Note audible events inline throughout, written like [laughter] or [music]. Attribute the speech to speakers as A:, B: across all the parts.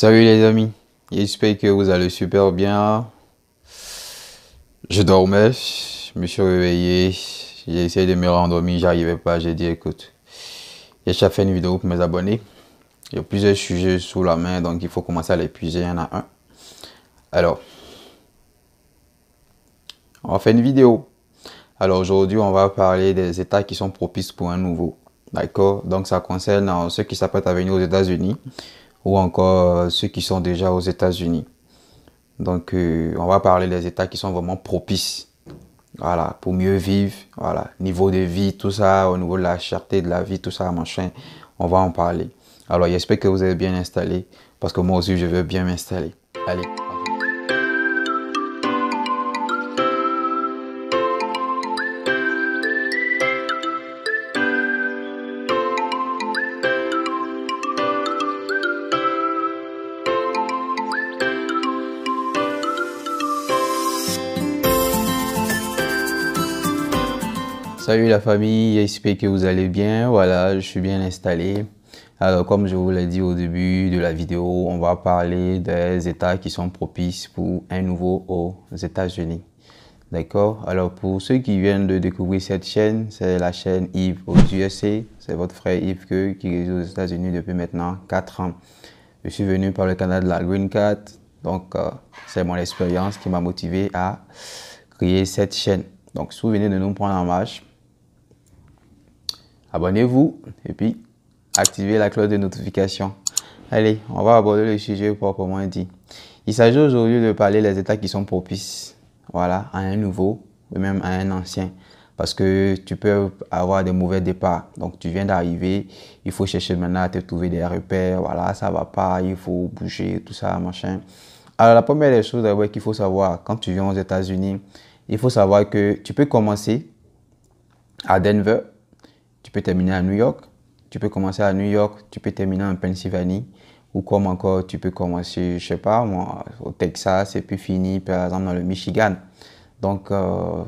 A: Salut les amis, j'espère que vous allez super bien. Je dormais, je me suis réveillé, j'ai essayé de me rendormir, j'arrivais pas, j'ai dit écoute, j'ai déjà fait une vidéo pour mes abonnés. Il y a plusieurs sujets sous la main, donc il faut commencer à les puiser un à un. Alors, on va faire une vidéo. Alors aujourd'hui, on va parler des États qui sont propices pour un nouveau. D'accord Donc ça concerne euh, ceux qui s'apprêtent à venir aux États-Unis ou encore euh, ceux qui sont déjà aux États-Unis. Donc, euh, on va parler des États qui sont vraiment propices, voilà, pour mieux vivre, voilà, niveau de vie, tout ça, au niveau de la cherté de la vie, tout ça, machin, on va en parler. Alors, j'espère que vous êtes bien installés, parce que moi aussi, je veux bien m'installer. Allez. Salut la famille, j'espère que vous allez bien. Voilà, je suis bien installé. Alors, comme je vous l'ai dit au début de la vidéo, on va parler des États qui sont propices pour un nouveau aux États-Unis. D'accord Alors, pour ceux qui viennent de découvrir cette chaîne, c'est la chaîne Yves aux USA. C'est votre frère Yves que, qui est aux États-Unis depuis maintenant 4 ans. Je suis venu par le canal de la Green Card. Donc, euh, c'est mon expérience qui m'a motivé à créer cette chaîne. Donc, souvenez de nous prendre en marche, abonnez-vous et puis activez la cloche de notification. Allez, on va aborder le sujet proprement dit. Il s'agit aujourd'hui de parler des états qui sont propices voilà, à un nouveau ou même à un ancien. Parce que tu peux avoir des mauvais départs. Donc, tu viens d'arriver, il faut chercher maintenant à te trouver des repères. Voilà, ça va pas, il faut bouger, tout ça, machin. Alors, la première des choses qu'il faut savoir quand tu viens aux États-Unis, il faut savoir que tu peux commencer à Denver, tu peux terminer à New York, tu peux commencer à New York, tu peux terminer en Pennsylvanie, ou comme encore, tu peux commencer, je sais pas, moi, au Texas et puis finir, par exemple, dans le Michigan. Donc, euh,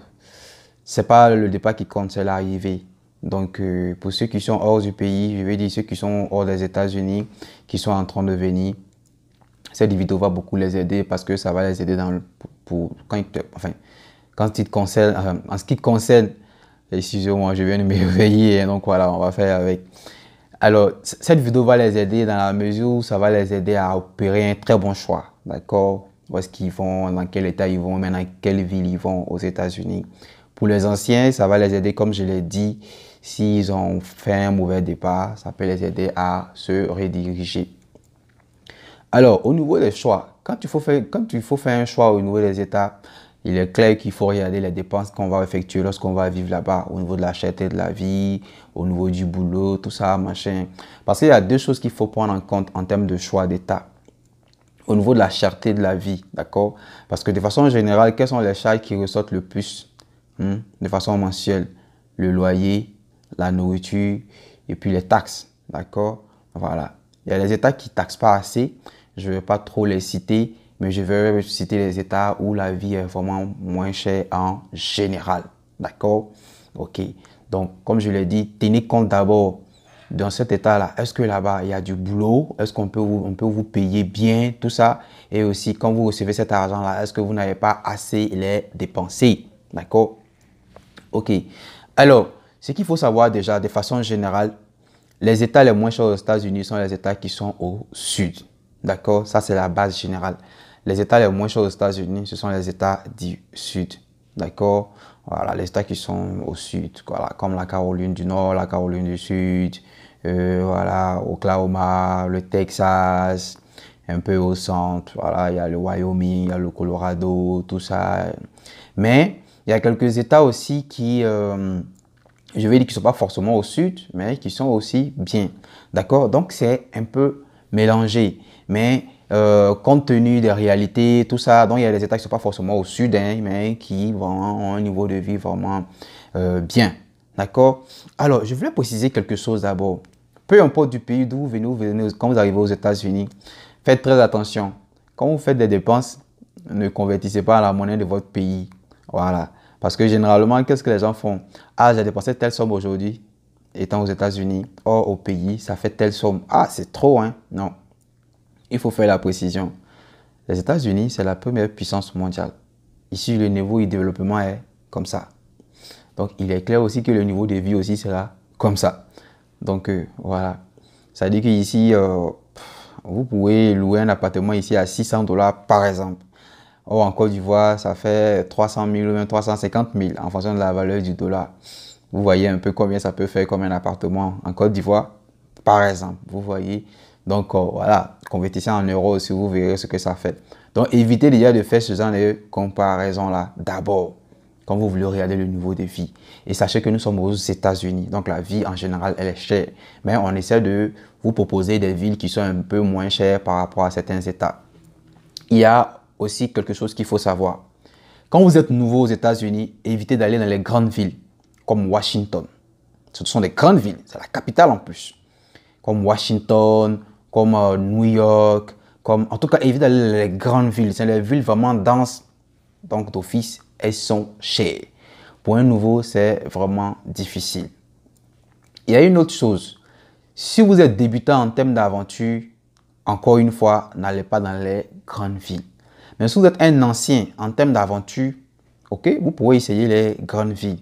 A: c'est pas le départ qui compte, c'est l'arrivée. Donc, euh, pour ceux qui sont hors du pays, je veux dire ceux qui sont hors des États-Unis, qui sont en train de venir, cette vidéo va beaucoup les aider parce que ça va les aider dans le, pour, quand enfin, quand ils te enfin, euh, en ce qui te concerne, Excusez-moi, je viens de [laughs] m'éveiller, donc voilà, on va faire avec. Alors, cette vidéo va les aider dans la mesure où ça va les aider à opérer un très bon choix, d'accord Où est-ce qu'ils vont, dans quel état ils vont, maintenant quelle ville ils vont aux États-Unis. Pour les anciens, ça va les aider, comme je l'ai dit, s'ils ont fait un mauvais départ, ça peut les aider à se rediriger. Alors, au niveau des choix, quand il faut faire, quand il faut faire un choix au niveau des états, il est clair qu'il faut regarder les dépenses qu'on va effectuer lorsqu'on va vivre là-bas, au niveau de la et de la vie, au niveau du boulot, tout ça, machin. Parce qu'il y a deux choses qu'il faut prendre en compte en termes de choix d'État. Au niveau de la cherté de la vie, d'accord Parce que de façon générale, quels sont les charges qui ressortent le plus hmm, de façon mensuelle Le loyer, la nourriture et puis les taxes, d'accord Voilà. Il y a les États qui ne taxent pas assez, je ne vais pas trop les citer, mais je vais citer les États où la vie est vraiment moins chère en général. D'accord Ok. Donc, comme je l'ai dit, tenez compte d'abord dans cet état-là. Est-ce que là-bas, il y a du boulot Est-ce qu'on peut, vous, peut vous payer bien Tout ça. Et aussi, quand vous recevez cet argent-là, est-ce que vous n'avez pas assez les dépenser D'accord Ok. Alors, ce qu'il faut savoir déjà, de façon générale, les États les moins chers aux États-Unis sont les États qui sont au sud. D'accord Ça, c'est la base générale. Les États les moins chers aux États-Unis, ce sont les États du Sud. D'accord Voilà, les États qui sont au Sud, voilà, comme la Caroline du Nord, la Caroline du Sud, euh, voilà, Oklahoma, le Texas, un peu au centre, voilà, il y a le Wyoming, il y a le Colorado, tout ça. Mais il y a quelques États aussi qui, euh, je vais dire, qui ne sont pas forcément au Sud, mais qui sont aussi bien. D'accord Donc c'est un peu mélangé. Mais euh, compte tenu des réalités, tout ça. Donc, il y a des États qui ne sont pas forcément au sud, hein, mais qui vont ont un niveau de vie vraiment euh, bien. D'accord Alors, je voulais préciser quelque chose d'abord. Peu importe du pays d'où vous venez, quand vous arrivez aux États-Unis, faites très attention. Quand vous faites des dépenses, ne convertissez pas à la monnaie de votre pays. Voilà. Parce que généralement, qu'est-ce que les gens font Ah, j'ai dépensé telle somme aujourd'hui, étant aux États-Unis. Or, au pays, ça fait telle somme. Ah, c'est trop, hein Non il faut faire la précision. Les États-Unis, c'est la première puissance mondiale. Ici, le niveau de développement est comme ça. Donc, il est clair aussi que le niveau de vie aussi sera comme ça. Donc, euh, voilà. Ça dit qu'ici, euh, vous pouvez louer un appartement ici à 600 dollars, par exemple. Au en Côte d'Ivoire, ça fait 300 000 ou même 350 000 en fonction de la valeur du dollar. Vous voyez un peu combien ça peut faire comme un appartement en Côte d'Ivoire, par exemple. Vous voyez donc euh, voilà, convertissez en euros si vous verrez ce que ça fait. Donc évitez déjà de faire ce genre de comparaison-là d'abord quand vous voulez regarder le niveau de vie. Et sachez que nous sommes aux États-Unis, donc la vie en général, elle est chère. Mais on essaie de vous proposer des villes qui sont un peu moins chères par rapport à certains États. Il y a aussi quelque chose qu'il faut savoir. Quand vous êtes nouveau aux États-Unis, évitez d'aller dans les grandes villes, comme Washington. Ce sont des grandes villes, c'est la capitale en plus, comme Washington, comme euh, New York, comme en tout cas évite d'aller les grandes villes. C'est les villes vraiment denses. Donc d'office, elles sont chères. Pour un nouveau, c'est vraiment difficile. Il y a une autre chose. Si vous êtes débutant en termes d'aventure, encore une fois, n'allez pas dans les grandes villes. Mais si vous êtes un ancien en termes d'aventure, ok, vous pourrez essayer les grandes villes.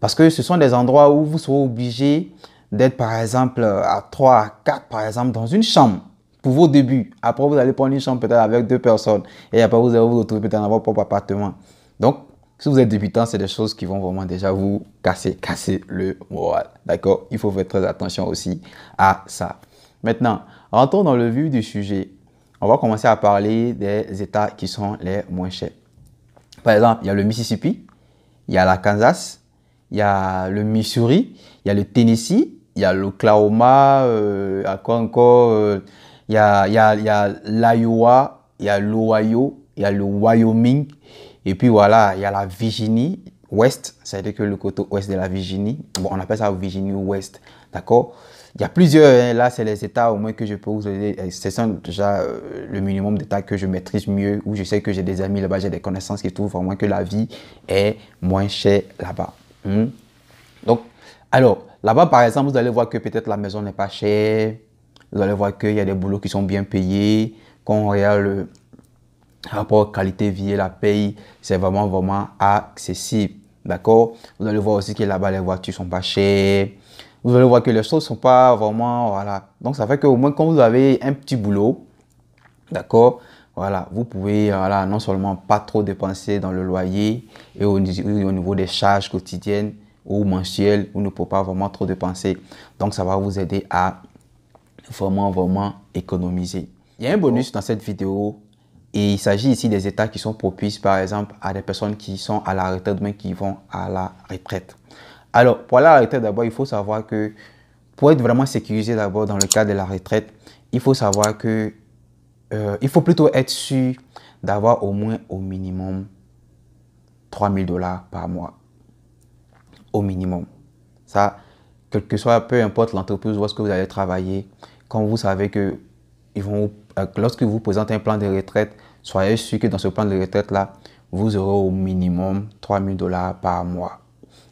A: Parce que ce sont des endroits où vous serez obligé d'être par exemple euh, à 3, 4, par exemple, dans une chambre pour vos débuts. Après, vous allez prendre une chambre peut-être avec deux personnes et après, vous allez vous retrouver peut-être dans votre propre appartement. Donc, si vous êtes débutant, c'est des choses qui vont vraiment déjà vous casser, casser le moral. D'accord Il faut faire très attention aussi à ça. Maintenant, rentrons dans le vif du sujet. On va commencer à parler des États qui sont les moins chers. Par exemple, il y a le Mississippi, il y a la Kansas, il y a le Missouri, il y a le Tennessee, il y a l'Oklahoma, euh, encore Il euh, y a, il l'Iowa, il y a l'Ohio, il y a le Wyoming. Et puis voilà, il y a la Virginie ouest, c'est-à-dire que le côté ouest de la Virginie, bon, on appelle ça Virginie ouest, d'accord Il y a plusieurs, hein, là, c'est les États au moins que je peux vous aider C'est ça déjà euh, le minimum d'États que je maîtrise mieux, où je sais que j'ai des amis là-bas, j'ai des connaissances qui trouvent moins que la vie est moins chère là-bas. Hmm? Donc, alors, Là-bas, par exemple, vous allez voir que peut-être la maison n'est pas chère. Vous allez voir qu'il y a des boulots qui sont bien payés. Quand on regarde le rapport qualité-vie et la paye, c'est vraiment, vraiment accessible. D'accord Vous allez voir aussi que là-bas, les voitures ne sont pas chères. Vous allez voir que les choses ne sont pas vraiment... Voilà. Donc, ça fait qu'au moins, quand vous avez un petit boulot, d'accord voilà, vous pouvez voilà, non seulement pas trop dépenser dans le loyer et au niveau des charges quotidiennes, ou mensuel, vous ne peut pas vraiment trop dépenser. Donc, ça va vous aider à vraiment, vraiment économiser. Il y a un bonus dans cette vidéo et il s'agit ici des états qui sont propices, par exemple, à des personnes qui sont à la retraite, mais qui vont à la retraite. Alors, pour aller à la retraite, d'abord, il faut savoir que pour être vraiment sécurisé, d'abord, dans le cadre de la retraite, il faut savoir que euh, il faut plutôt être sûr d'avoir au moins au minimum 3000 dollars par mois au minimum. Ça, quel que soit, peu importe l'entreprise où est-ce que vous allez travailler, quand vous savez que ils vont, euh, lorsque vous présentez un plan de retraite, soyez sûr que dans ce plan de retraite-là, vous aurez au minimum 3000 dollars par mois.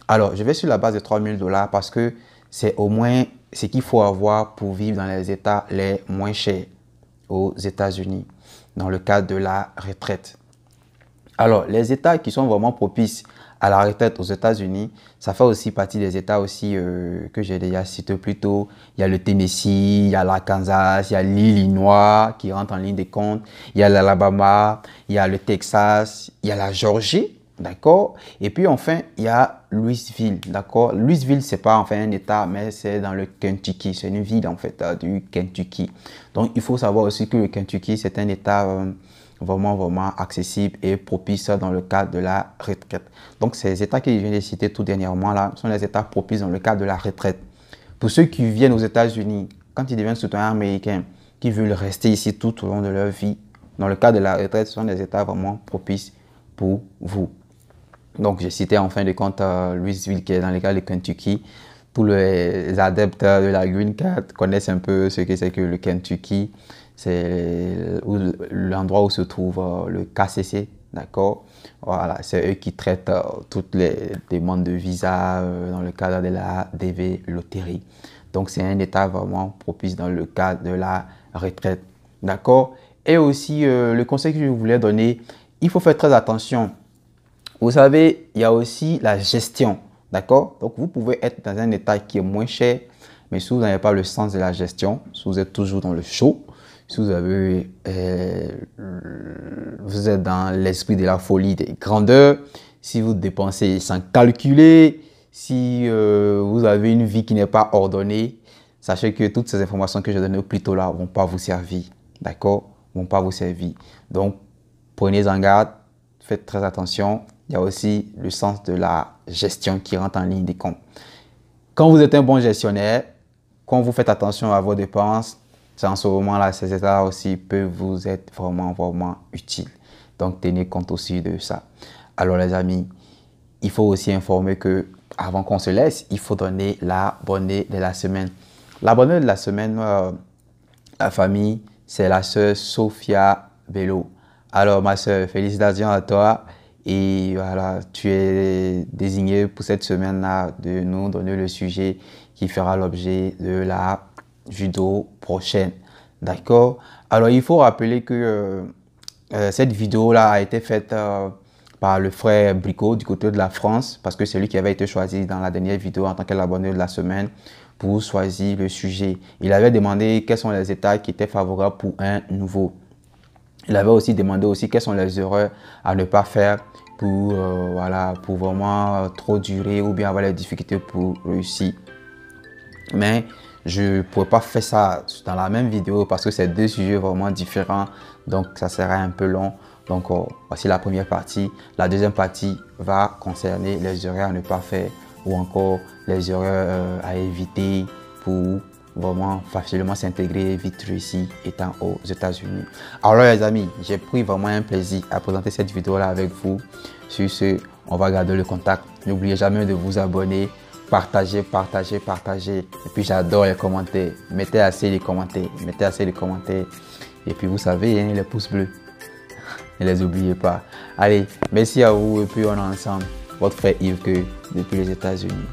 A: Alors, je vais sur la base de 3000 dollars parce que c'est au moins ce qu'il faut avoir pour vivre dans les États les moins chers aux États-Unis, dans le cadre de la retraite. Alors, les États qui sont vraiment propices à la retraite aux États-Unis. Ça fait aussi partie des États aussi euh, que j'ai déjà cités plus tôt. Il y a le Tennessee, il y a l'Arkansas, il y a l'Illinois qui rentre en ligne des comptes, il y a l'Alabama, il y a le Texas, il y a la Georgie, d'accord Et puis enfin, il y a Louisville, d'accord Louisville, c'est pas enfin un État, mais c'est dans le Kentucky, c'est une ville en fait euh, du Kentucky. Donc il faut savoir aussi que le Kentucky, c'est un État... Euh, vraiment, vraiment accessible et propice dans le cadre de la retraite. Donc, ces États que je viens de citer tout dernièrement, là, sont les États propices dans le cadre de la retraite. Pour ceux qui viennent aux États-Unis, quand ils deviennent citoyens américains, qui veulent rester ici tout au long de leur vie, dans le cadre de la retraite, ce sont des États vraiment propices pour vous. Donc, j'ai cité en fin de compte euh, Louisville, qui est dans le cas du Kentucky. Pour les adeptes de la Green Card connaissent un peu ce que c'est que le Kentucky c'est l'endroit où se trouve euh, le KCC, d'accord Voilà, c'est eux qui traitent euh, toutes les demandes de visa euh, dans le cadre de la DV loterie. Donc c'est un état vraiment propice dans le cadre de la retraite, d'accord Et aussi, le conseil que je voulais donner, il faut faire très attention. Vous savez, il y a aussi la gestion, d'accord Donc vous pouvez être dans un état qui est moins cher, mais si vous n'avez pas le sens de la gestion, si vous êtes toujours dans le chaud, si vous avez, euh, vous êtes dans l'esprit de la folie, des grandeurs, si vous dépensez sans calculer, si euh, vous avez une vie qui n'est pas ordonnée, sachez que toutes ces informations que je donnais plus tôt là vont pas vous servir, d'accord, vont pas vous servir. Donc prenez en garde, faites très attention. Il y a aussi le sens de la gestion qui rentre en ligne des comptes. Quand vous êtes un bon gestionnaire, quand vous faites attention à vos dépenses, c'est en ce moment-là, ces ça aussi peut vous être vraiment, vraiment utiles. Donc, tenez compte aussi de ça. Alors, les amis, il faut aussi informer que avant qu'on se laisse, il faut donner l'abonné de la semaine. L'abonné de la semaine, euh, la famille, c'est la sœur Sophia Bello. Alors, ma sœur, félicitations à toi. Et voilà, tu es désignée pour cette semaine-là de nous donner le sujet qui fera l'objet de la vidéo prochaine. D'accord Alors, il faut rappeler que euh, euh, cette vidéo-là a été faite euh, par le frère Bricot du côté de la France, parce que c'est lui qui avait été choisi dans la dernière vidéo en tant qu'abonné de la semaine pour choisir le sujet. Il avait demandé quels sont les états qui étaient favorables pour un nouveau. Il avait aussi demandé aussi quelles sont les erreurs à ne pas faire pour, voilà, pour vraiment trop durer ou bien avoir des difficultés pour réussir. Mais je ne pourrais pas faire ça dans la même vidéo parce que c'est deux sujets vraiment différents. Donc, ça serait un peu long. Donc, oh, voici la première partie. La deuxième partie va concerner les erreurs à ne pas faire ou encore les erreurs euh, à éviter pour vraiment facilement s'intégrer et vite réussir étant aux États-Unis. Alors les amis, j'ai pris vraiment un plaisir à présenter cette vidéo là avec vous. Sur ce, on va garder le contact. N'oubliez jamais de vous abonner Partagez, partagez, partagez. Et puis j'adore les commentaires. Mettez assez les commentaires. Mettez assez les commentaires. Et puis vous savez, hein, les pouces bleus. [laughs] ne les oubliez pas. Allez, merci à vous. Et puis on est ensemble. Votre frère Yves que depuis les États-Unis.